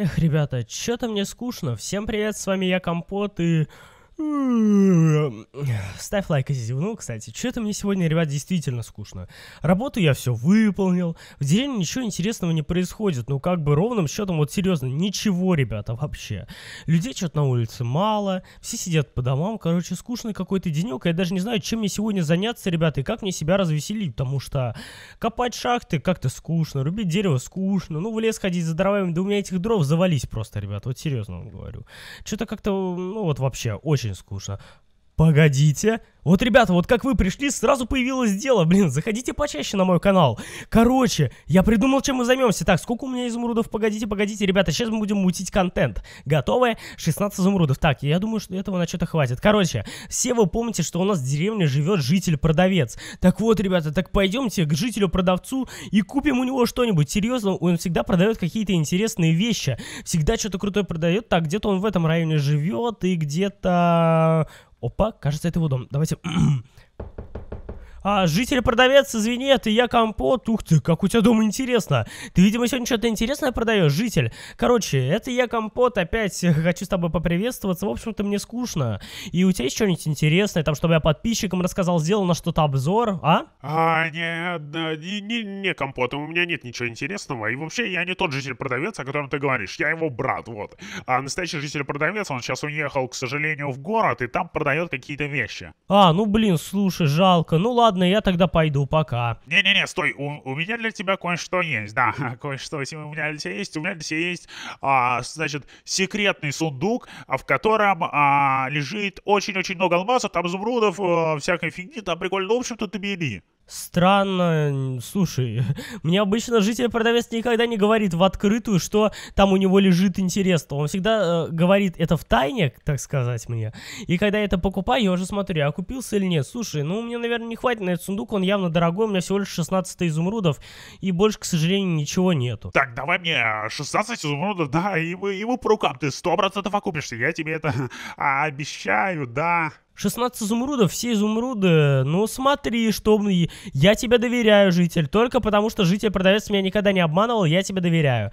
Эх, ребята, что то мне скучно. Всем привет, с вами я, Компот, и... Ставь лайк, если зевнул, кстати. Что-то мне сегодня, ребят, действительно скучно. Работу я все выполнил. В деревне ничего интересного не происходит. Ну, как бы ровным счетом, вот серьезно, ничего, ребята, вообще. Людей что-то на улице мало. Все сидят по домам. Короче, скучный какой-то денек. Я даже не знаю, чем мне сегодня заняться, ребята, и как мне себя развеселить. Потому что копать шахты как-то скучно, рубить дерево скучно. Ну, в лес ходить за дровами. Да у меня этих дров завались просто, ребят. Вот серьезно вам говорю. Что-то как-то, ну, вот вообще очень się skusza. Погодите. Вот, ребята, вот как вы пришли, сразу появилось дело. Блин, заходите почаще на мой канал. Короче, я придумал, чем мы займемся. Так, сколько у меня изумрудов? Погодите, погодите, ребята, сейчас мы будем мутить контент. Готовы? 16 изумрудов. Так, я думаю, что этого на что-то хватит. Короче, все вы помните, что у нас в деревне живет житель-продавец. Так вот, ребята, так пойдемте к жителю-продавцу и купим у него что-нибудь. Серьезно, он всегда продает какие-то интересные вещи. Всегда что-то крутое продает. Так, где-то он в этом районе живет и где-то... Опа, кажется, это его дом. Давайте А, житель-продавец, извини, это я компот. Ух ты, как у тебя дома интересно. Ты, видимо, сегодня что-то интересное продаешь, житель. Короче, это я компот, опять хочу с тобой поприветствоваться. В общем-то, мне скучно. И у тебя есть что-нибудь интересное, там, чтобы я подписчикам рассказал, сделал на что-то обзор, а? А, не, не, не, не компот, у меня нет ничего интересного. И вообще, я не тот житель-продавец, о котором ты говоришь. Я его брат, вот. А настоящий житель-продавец, он сейчас уехал, к сожалению, в город, и там продает какие-то вещи. А, ну блин, слушай, жалко. Ну ладно, ладно, я тогда пойду, пока. Не-не-не, стой, у, у меня для тебя кое-что есть, да, кое-что у меня для тебя есть. У меня для тебя есть, а, значит, секретный сундук, в котором а, лежит очень-очень много алмазов, там изумрудов, а, всякой фигни, там прикольно. В общем-то, ты бери. Странно. Слушай, мне обычно житель-продавец никогда не говорит в открытую, что там у него лежит интересно. Он всегда э, говорит это в тайне, так сказать мне. И когда я это покупаю, я уже смотрю, а купился или нет. Слушай, ну мне, наверное, не хватит на этот сундук, он явно дорогой, у меня всего лишь 16 изумрудов, и больше, к сожалению, ничего нету. Так, давай мне 16 а, изумрудов, да, и ему и мы по рукам, ты 100% окупишься, я тебе это а, обещаю, да. 16 изумрудов, все изумруды. Ну смотри, что... Я тебе доверяю, житель. Только потому, что житель-продавец меня никогда не обманывал, я тебе доверяю.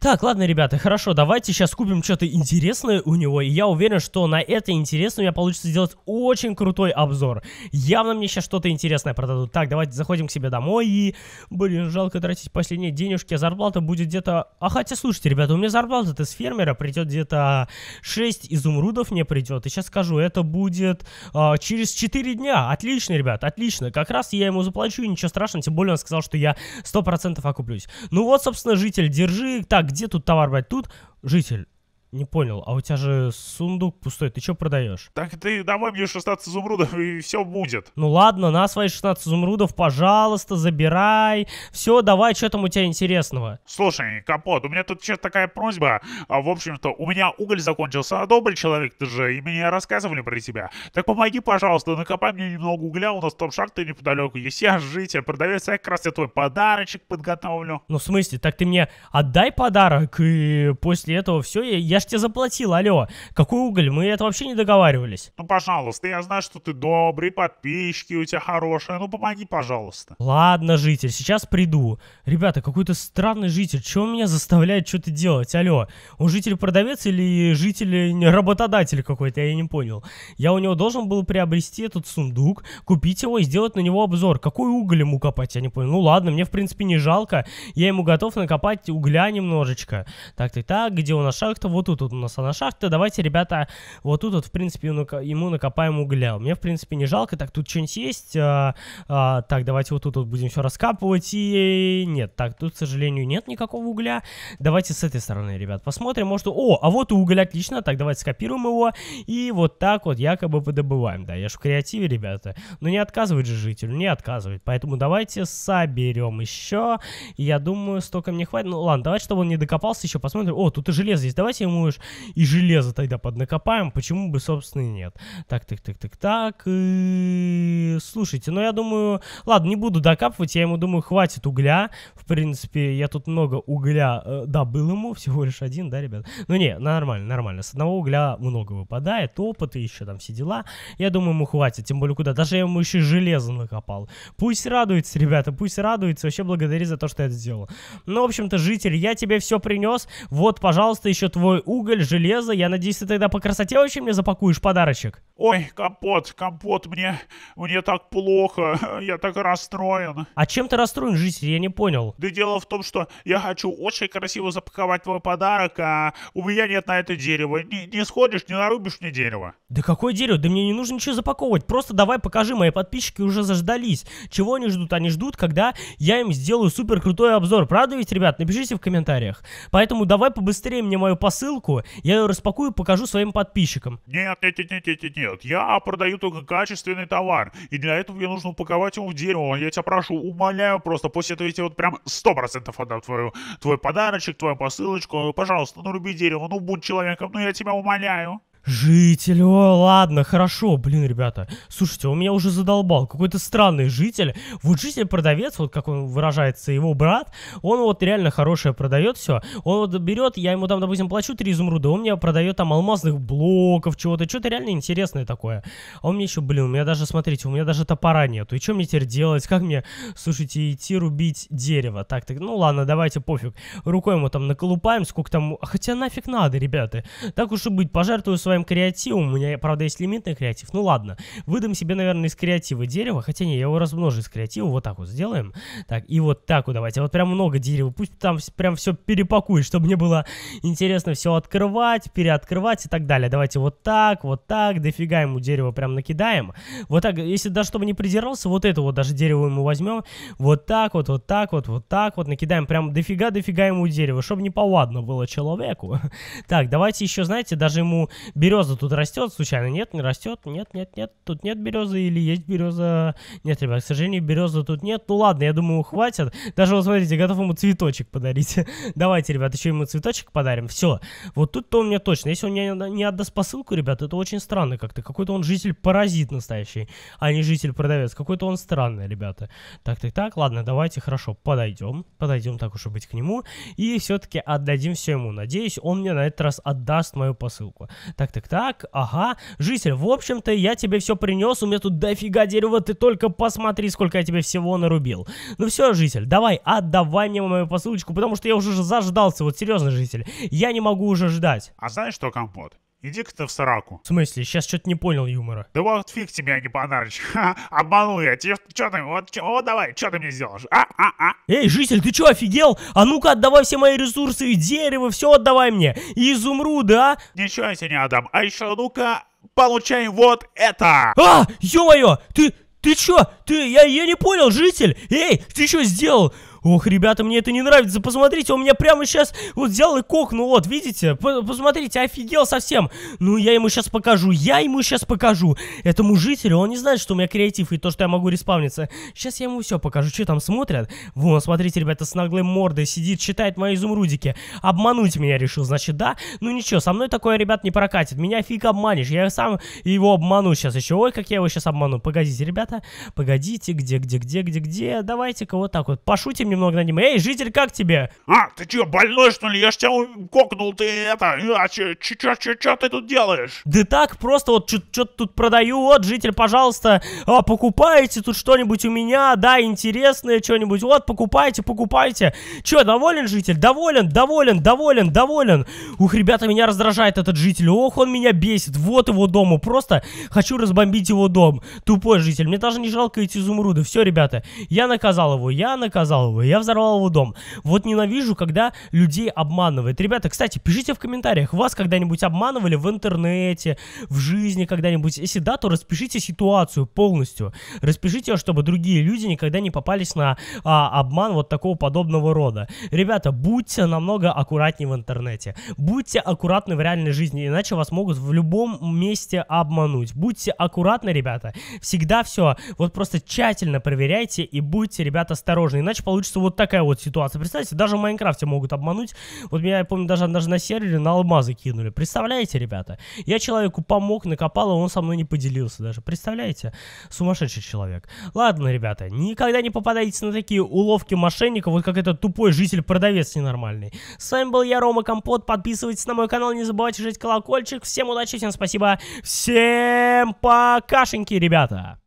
Так, ладно, ребята, хорошо, давайте сейчас купим что-то интересное у него, и я уверен, что на это интересное у меня получится сделать очень крутой обзор. Явно мне сейчас что-то интересное продадут. Так, давайте заходим к себе домой и... Блин, жалко тратить последние денежки, а зарплата будет где-то... А хотя, слушайте, ребята, у меня зарплата-то с фермера придет где-то 6 изумрудов мне придет, и сейчас скажу, это будет э, через 4 дня. Отлично, ребят, отлично. Как раз я ему заплачу, и ничего страшного, тем более он сказал, что я 100% окуплюсь. Ну вот, собственно, житель, держи... Так, где тут товар брать? Тут житель не понял, а у тебя же сундук пустой, ты что продаешь? Так ты домой мне 16 изумрудов и все будет. Ну ладно, на свои 16 изумрудов, пожалуйста, забирай. Все, давай, что там у тебя интересного? Слушай, Капот, у меня тут сейчас такая просьба. А, в общем-то, у меня уголь закончился, а добрый человек ты же, и мне рассказывали про тебя. Так помоги, пожалуйста, накопай мне немного угля, у нас там шахты неподалеку есть, я житель, продавец, я как раз я твой подарочек подготовлю. Ну в смысле, так ты мне отдай подарок, и после этого все, я я ж тебе заплатил, алло. Какой уголь? Мы это вообще не договаривались. Ну, пожалуйста, я знаю, что ты добрый, подписчики у тебя хорошие. Ну, помоги, пожалуйста. Ладно, житель, сейчас приду. Ребята, какой-то странный житель. Чего меня заставляет что-то делать? Алло, он житель продавец или житель работодатель какой-то? Я не понял. Я у него должен был приобрести этот сундук, купить его и сделать на него обзор. Какой уголь ему копать? Я не понял. Ну, ладно, мне, в принципе, не жалко. Я ему готов накопать угля немножечко. Так, так, так, где у нас шахта? Вот тут вот у нас она шахта, давайте, ребята, вот тут вот, в принципе, ему накопаем угля. Мне, в принципе, не жалко, так, тут что-нибудь есть, а, а, так, давайте вот тут вот будем все раскапывать, и нет, так, тут, к сожалению, нет никакого угля. Давайте с этой стороны, ребят, посмотрим, может, о, а вот и уголь, отлично, так, давайте скопируем его, и вот так вот якобы подобываем, да, я же в креативе, ребята, но не отказывает же жителю, не отказывает, поэтому давайте соберем еще, я думаю, столько мне хватит, ну ладно, давайте, чтобы он не докопался еще, посмотрим, о, тут и железо есть, давайте ему думаешь, и железо тогда поднакопаем, почему бы, собственно, и нет. Так, так, так, так, так, и... Слушайте, ну я думаю, ладно, не буду докапывать, я ему думаю, хватит угля, в принципе, я тут много угля э, добыл ему, всего лишь один, да, ребят? Ну не, нормально, нормально, с одного угля много выпадает, опыта еще там все дела, я думаю, ему хватит, тем более куда, даже я ему еще железо накопал. Пусть радуется, ребята, пусть радуется, вообще благодари за то, что я это сделал. Ну, в общем-то, житель, я тебе все принес, вот, пожалуйста, еще твой уголь, железо. Я надеюсь, ты тогда по красоте очень мне запакуешь подарочек. Ой, компот, компот, мне, мне так плохо, я так расстроен. А чем ты расстроен, житель, я не понял. Да дело в том, что я хочу очень красиво запаковать твой подарок, а у меня нет на это дерева. Не, не сходишь, не нарубишь мне дерево. Да какое дерево? Да мне не нужно ничего запаковывать. Просто давай покажи, мои подписчики уже заждались. Чего они ждут? Они ждут, когда я им сделаю супер крутой обзор. Правда ведь, ребят? Напишите в комментариях. Поэтому давай побыстрее мне мою посылку ссылку, я ее распакую и покажу своим подписчикам. Нет, нет, нет, нет, нет, нет, я продаю только качественный товар, и для этого мне нужно упаковать его в дерево, я тебя прошу, умоляю просто, после этого я вот прям 100% отдам твою, твой подарочек, твою посылочку, пожалуйста, ну люби дерево, ну будь человеком, ну я тебя умоляю. Житель, о, ладно, хорошо, блин, ребята. Слушайте, он меня уже задолбал. Какой-то странный житель. Вот житель-продавец, вот как он выражается, его брат, он вот реально хорошее продает все. Он вот берет, я ему там, допустим, плачу 3 изумруда, он мне продает там алмазных блоков, чего-то, что-то реально интересное такое. А он мне еще, блин, у меня даже, смотрите, у меня даже топора нету. И что мне теперь делать? Как мне, слушайте, идти рубить дерево? Так, так, ну ладно, давайте, пофиг. Рукой ему там наколупаем, сколько там... А хотя нафиг надо, ребята. Так уж и быть, пожертвую своим креативом. У меня, правда, есть лимитный креатив. Ну ладно. Выдам себе, наверное, из креатива дерево. Хотя не, я его размножу из креатива. Вот так вот сделаем. Так, и вот так вот давайте. Вот прям много дерева. Пусть там прям все перепакует, чтобы мне было интересно все открывать, переоткрывать и так далее. Давайте вот так, вот так. Дофига ему дерево прям накидаем. Вот так. Если даже чтобы не придирался, вот это вот даже дерево ему возьмем. Вот так вот, вот так вот, вот так вот. Накидаем прям дофига-дофига ему дерево, чтобы не повадно было человеку. Так, давайте еще, знаете, даже ему береза тут растет, случайно нет, не растет, нет, нет, нет, тут нет березы или есть береза. Нет, ребят, к сожалению, березы тут нет. Ну ладно, я думаю, хватит. Даже вот смотрите, готов ему цветочек подарить. Давайте, ребят, еще ему цветочек подарим. Все. Вот тут-то у меня точно. Если он мне не отдаст посылку, ребят, это очень странно как-то. Какой-то он житель-паразит настоящий, а не житель-продавец. Какой-то он странный, ребята. Так, так, так, ладно, давайте, хорошо, подойдем. Подойдем так уж и быть к нему. И все-таки отдадим все ему. Надеюсь, он мне на этот раз отдаст мою посылку. Так, так, так, так, ага. Житель, в общем-то, я тебе все принес, у меня тут дофига дерева, ты только посмотри, сколько я тебе всего нарубил. Ну все, житель, давай, отдавай мне мою посылочку, потому что я уже заждался, вот серьезно, житель, я не могу уже ждать. А знаешь что, Компот, Иди-ка ты в сраку. В смысле? Сейчас что-то не понял юмора. Да вот фиг тебя а не подарочек. Ха, обманул я. А че, че ты, вот, че, вот давай, что ты мне сделаешь? А, а, а. Эй, житель, ты что офигел? А ну-ка отдавай все мои ресурсы и дерево, все отдавай мне. И изумруды, а? Ничего я тебе не отдам. А еще ну-ка получай вот это. А, ё-моё, ты, ты чё? Ты, я, я не понял, житель. Эй, ты что сделал? Ох, ребята, мне это не нравится. Посмотрите, он меня прямо сейчас вот взял и кокнул. Вот, видите? П посмотрите, офигел совсем. Ну, я ему сейчас покажу. Я ему сейчас покажу. Этому жителю, он не знает, что у меня креатив и то, что я могу респавниться. Сейчас я ему все покажу. Что там смотрят? Вон, смотрите, ребята, с наглой мордой сидит, читает мои изумрудики. Обмануть меня решил, значит, да? Ну, ничего, со мной такое, ребят, не прокатит. Меня фиг обманешь. Я сам его обману сейчас еще. Ой, как я его сейчас обману. Погодите, ребята. Погодите, где, где, где, где, где? Давайте-ка вот так вот. Пошутим немного на аниме. Эй, житель, как тебе? А, ты чё, больной, что ли? Я ж тебя кокнул, ты это... Ну, а чё, чё, чё, чё, чё ты тут делаешь? Да так, просто вот чё-то тут продаю. Вот, житель, пожалуйста, а, покупайте тут что-нибудь у меня, да, интересное что-нибудь. Вот, покупайте, покупайте. Чё, доволен, житель? Доволен, доволен, доволен, доволен. Ух, ребята, меня раздражает этот житель. Ох, он меня бесит. Вот его дому. Просто хочу разбомбить его дом. Тупой житель. Мне даже не жалко эти изумруды. Все, ребята, я наказал его, я наказал его его, я взорвал его дом. Вот ненавижу, когда людей обманывают, Ребята, кстати, пишите в комментариях, вас когда-нибудь обманывали в интернете, в жизни когда-нибудь? Если да, то распишите ситуацию полностью. Распишите, чтобы другие люди никогда не попались на а, обман вот такого подобного рода. Ребята, будьте намного аккуратнее в интернете. Будьте аккуратны в реальной жизни, иначе вас могут в любом месте обмануть. Будьте аккуратны, ребята. Всегда все. Вот просто тщательно проверяйте и будьте, ребята, осторожны. Иначе получится получится вот такая вот ситуация. Представьте, даже в Майнкрафте могут обмануть. Вот меня, я помню, даже однажды на сервере на алмазы кинули. Представляете, ребята? Я человеку помог, накопал, а он со мной не поделился даже. Представляете? Сумасшедший человек. Ладно, ребята, никогда не попадайте на такие уловки мошенников, вот как этот тупой житель-продавец ненормальный. С вами был я, Рома Компот. Подписывайтесь на мой канал, не забывайте жать колокольчик. Всем удачи, всем спасибо. Всем покашеньки, ребята.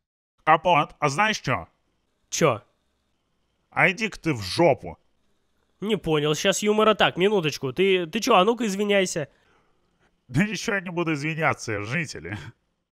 Компот, а знаешь что? Чё? А ка ты в жопу. Не понял, сейчас юмора так, минуточку. Ты, ты чё, а ну-ка извиняйся. Да ничего я не буду извиняться, жители.